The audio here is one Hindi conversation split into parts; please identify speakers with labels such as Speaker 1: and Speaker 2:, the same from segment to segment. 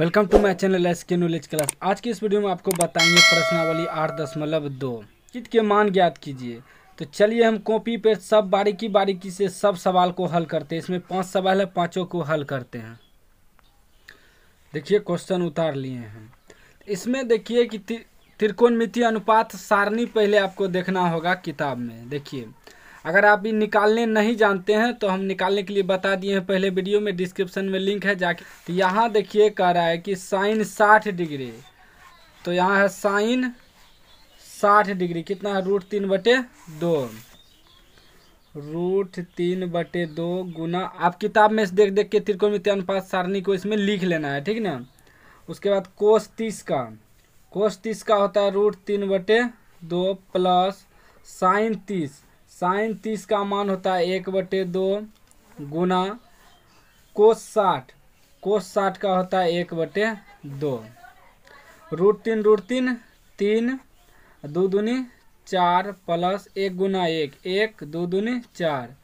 Speaker 1: welcome to my channel S K knowledge class आज की इस वीडियो में आपको बताएंगे प्रश्नावली आठ दशमलव दो चिट के मान ज्ञात कीजिए तो चलिए हम कॉपी पे सब बारीकी बारीकी से सब सवाल को हल करते हैं इसमें पांच सवाल है पांचों को हल करते हैं देखिए क्वेश्चन उतार लिए हैं इसमें देखिए कि त्रिकोणमिति अनुपात सारणी पहले आपको देखना होगा किताब में देखिए अगर आप भी निकालने नहीं जानते हैं तो हम निकालने के लिए बता दिए हैं पहले वीडियो में डिस्क्रिप्शन में लिंक है जाके तो यहाँ देखिए कह रहा है कि साइन साठ डिग्री तो यहाँ है साइन साठ डिग्री कितना है रूट तीन बटे दो रूट तीन बटे दो गुना आप किताब में देख देख के मित्र अनुपात सारणी को इसमें लिख लेना है ठीक ना उसके बाद कोस तीस का कोस तीस का होता है रूट तीन बटे दो प्लस साइन तीस साइन तीस का मान होता है एक बटे दो गुना कोस साठ कोस साठ का होता है एक बटे दो रूट तीन रूट तीन तीन दो दूनी चार प्लस एक गुना एक एक दो दूनी चार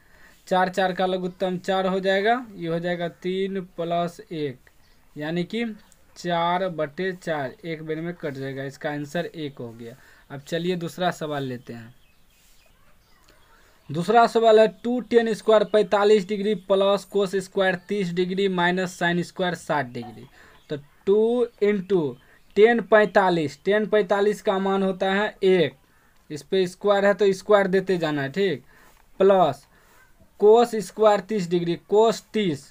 Speaker 1: चार चार का लघुत्तम चार हो जाएगा ये हो जाएगा तीन प्लस एक यानी कि चार बटे चार एक बेर में कट जाएगा इसका आंसर एक हो गया अब चलिए दूसरा सवाल लेते हैं दूसरा सवाल है टू टेन स्क्वायर पैंतालीस डिग्री प्लस कोस स्क्वायर तीस डिग्री माइनस साइन स्क्वायर साठ डिग्री तो टू इंटू टेन पैंतालीस टेन पैंतालीस का मान होता है एक इस पर स्क्वायर है तो स्क्वायर देते जाना है ठीक प्लस कोस स्क्वायर तीस डिग्री कोस तीस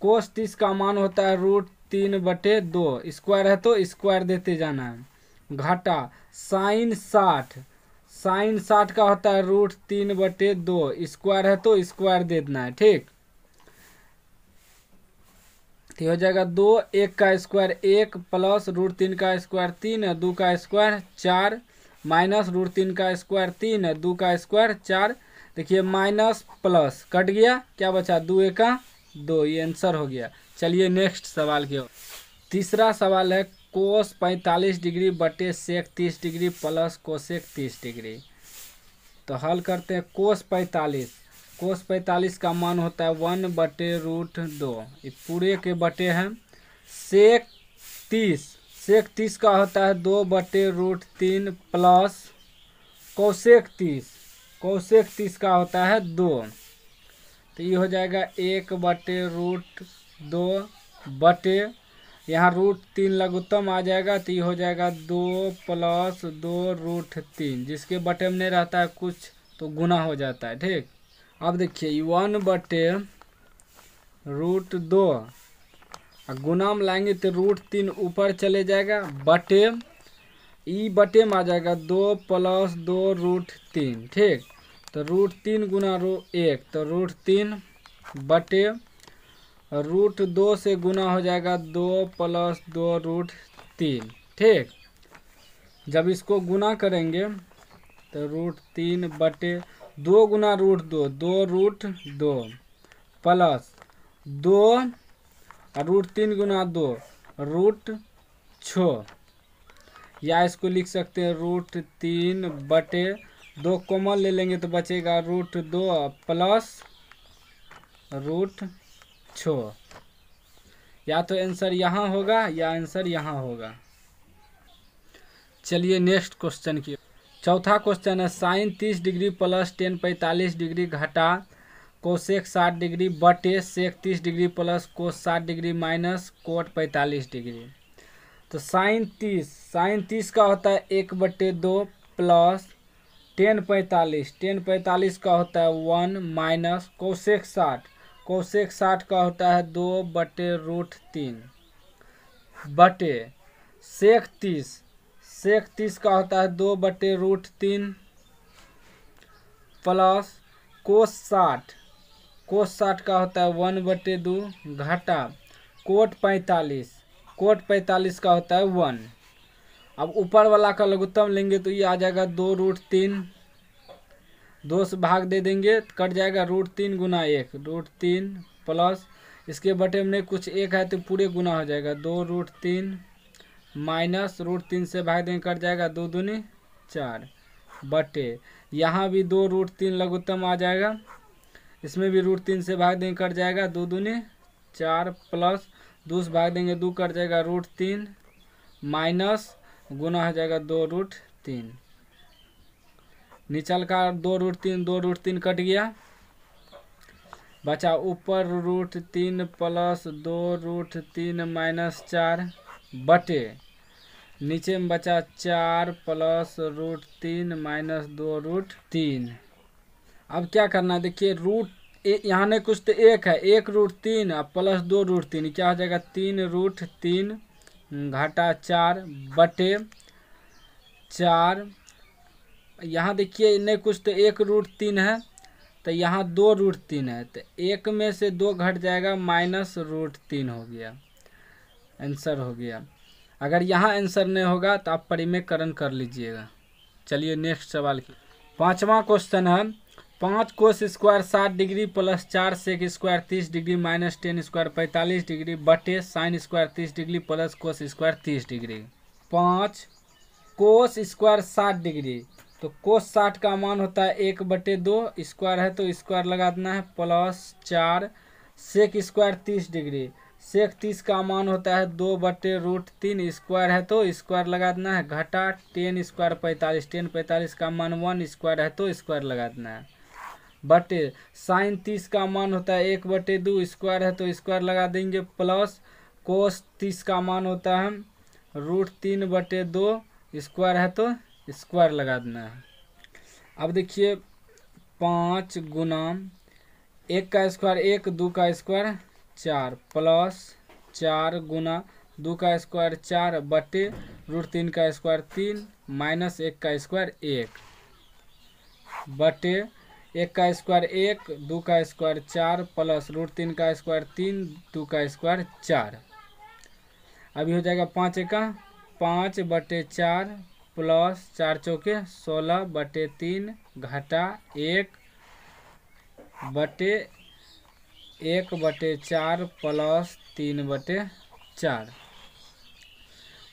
Speaker 1: कोस तीस का मान होता है रूट तीन बटे दो स्क्वायर है तो स्क्वायर देते जाना है घाटा साइन साठ साइन साठ का होता है रूट तीन बटे दो स्क्वायर है तो स्क्वायर दे देना है ठीक ठीक तो हो जाएगा दो एक का स्क्वायर एक प्लस रूट तीन का स्क्वायर तीन है दो का स्क्वायर चार माइनस रूट तीन का स्क्वायर तीन है दो का स्क्वायर चार देखिए माइनस प्लस कट गया क्या बचा दो एक का दो ये आंसर हो गया चलिए नेक्स्ट सवाल की ओर तीसरा सवाल है कोस पैंतालीस डिग्री बटे सेक तीस डिग्री प्लस कोसेक तीस डिग्री तो हल करते हैं कोस पैंतालीस कोस पैंतालीस का मान होता है वन बटे रूट दो ये पूरे के बटे हैं सेक तीस सेक तीस का होता है दो बटे रूट तीन प्लस कोशेक तीस कौशेक तीस का होता है दो तो ये हो जाएगा एक बटे रूट दो बटे यहाँ रूट तीन लघुत्तम आ जाएगा तो ये हो जाएगा दो प्लस दो रूट तीन जिसके बटे में नहीं रहता है कुछ तो गुना हो जाता है ठीक अब देखिए वन बटे रूट दो गुना में लाएंगे तो रूट तीन ऊपर चले जाएगा बटे ई बटे में आ जाएगा दो प्लस दो रूट तीन ठीक तो रूट तीन गुना रो एक तो रूट तीन बटे रूट दो से गुना हो जाएगा दो प्लस दो रूट तीन ठीक जब इसको गुना करेंगे तो रूट तीन बटे दो गुना रूट दो दो रूट दो प्लस दो रूट तीन गुना दो रूट छ या इसको लिख सकते हैं रूट तीन बटे दो कोमल ले लेंगे तो बचेगा रूट दो प्लस रूट छो या तो आंसर यहाँ होगा या आंसर यहाँ होगा चलिए नेक्स्ट क्वेश्चन की चौथा क्वेश्चन है साइन तीस डिग्री प्लस टेन पैंतालीस डिग्री घटा कोशेक साठ डिग्री बटे सेक तीस डिग्री प्लस कोस साठ डिग्री माइनस कोट पैंतालीस डिग्री तो साइन तीस साइन तीस का होता है एक बटे दो प्लस टेन पैंतालीस टेन पैंतालीस का होता है वन माइनस कोशेक साठ कोशेक साठ का होता है दो बटे रूट तीन बटे सेक तीस सेक तीस का होता है दो बटे रूट तीन प्लस कोस साठ कोस साठ का होता है वन बटे दो घाटा कोट पैंतालीस कोट पैंतालीस का होता है वन अब ऊपर वाला का लघुत्तम लेंगे तो ये आ जाएगा दो रूट तीन दो से भाग दे देंगे कट जाएगा रूट तीन गुना एक रूट तीन प्लस इसके बटे में कुछ एक है तो पूरे गुना हो जाएगा दो रूट तीन माइनस रूट तीन से भाग देंगे कट जाएगा दो दूनी चार बटे यहाँ भी दो रूट तीन लघुत्तम आ जाएगा इसमें भी रूट तीन से भाग देंगे कट जाएगा दो दूनी चार प्लस दो से भाग देंगे दो कट जाएगा रूट तीन माइनस गुना हो जाएगा दो रूट तीन निचल का दो रूट तीन दो रूट तीन कट गया बचा ऊपर रूट तीन प्लस दो रूट तीन माइनस चार बटे नीचे में बचा चार प्लस रूट तीन माइनस दो रूट तीन अब क्या करना है देखिए रूट यहाँ नहीं कुछ तो एक है एक रूट तीन अब प्लस दो रूट तीन क्या हो जाएगा तीन रूट तीन घाटा चार बटे चार यहाँ देखिए इन्हें कुछ तो एक रूट तीन है तो यहाँ दो रूट तीन है तो एक में से दो घट जाएगा माइनस रूट तीन हो गया आंसर हो गया अगर यहाँ आंसर नहीं होगा तो आप परिमेयकरण कर लीजिएगा चलिए नेक्स्ट सवाल की पाँचवा क्वेश्चन है पाँच कोस स्क्वायर सात डिग्री प्लस चार सेक स्क्वायर तीस डिग्री माइनस टेन स्क्वायर पैंतालीस डिग्री बटे साइन स्क्वायर तीस डिग्री प्लस कोस स्क्वायर तीस डिग्री पाँच कोस स्क्वायर सात डिग्री तो कोस साठ का मान होता है एक बटे दो स्क्वायर है तो स्क्वायर लगा देना है प्लस चार सेक स्क्वायर तीस डिग्री सेक तीस का मान होता है दो बटे रूट तीन स्क्वायर है तो स्क्वायर लगा देना है घटा टेन स्क्वायर पैंतालीस टेन पैंतालीस का मान वन स्क्वायर है तो स्क्वायर लगा देना है बटे साइन तीस का मान होता है एक बटे दो स्क्वायर है तो स्क्वायर लगा देंगे प्लस कोस तीस का मान होता है रूट तीन बटे दो स्क्वायर है तो स्क्वायर लगा देना है अब देखिए पाँच गुना एक का स्क्वायर एक दो का स्क्वायर चार प्लस चार गुना दो का स्क्वायर चार बटे रूट तीन का स्क्वायर तीन माइनस एक का स्क्वायर एक बटे एक का स्क्वायर एक दो का स्क्वायर चार प्लस रूट तीन का स्क्वायर तीन दो का स्क्वायर चार अभी हो जाएगा पाँच एक का पाँच बटे चार प्लस चार चौके सोलह बटे तीन घटा एक बटे एक बटे चार प्लस तीन बटे चार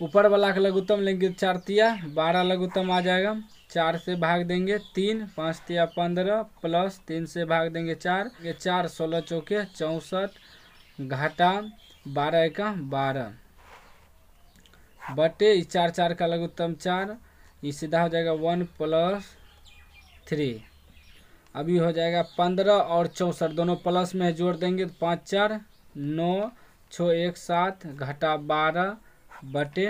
Speaker 1: ऊपर वाला का लघुत्तम लेंगे चार तिया बारह लघुत्तम आ जाएगा चार से भाग देंगे तीन पाँच तिया पंद्रह प्लस तीन से भाग देंगे चार ये चार सोलह चौके चौंसठ घाटा बारह का बारह बटे इस चार चार का लघुत्तम चार ये सीधा हो जाएगा वन प्लस थ्री अभी हो जाएगा पंद्रह और चौंसठ दोनों प्लस में जोड़ देंगे तो पाँच चार नौ छः एक सात घटा बारह बटे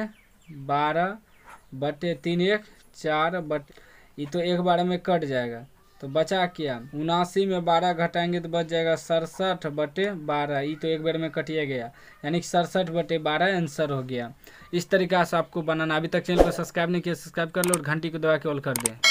Speaker 1: बारह बटे तीन एक चार बटे ये तो एक बार में कट जाएगा तो बचा क्या उनासी में बारह घटाएंगे तो बच जाएगा सड़सठ बटे बारह ये तो एक बार में कटिया गया यानी कि सड़सठ बटे बारह आंसर हो गया इस तरीका से आपको बनाना अभी तक चैनल को सब्सक्राइब नहीं किया सब्सक्राइब कर लो और घंटी को दबा के ऑल कर दें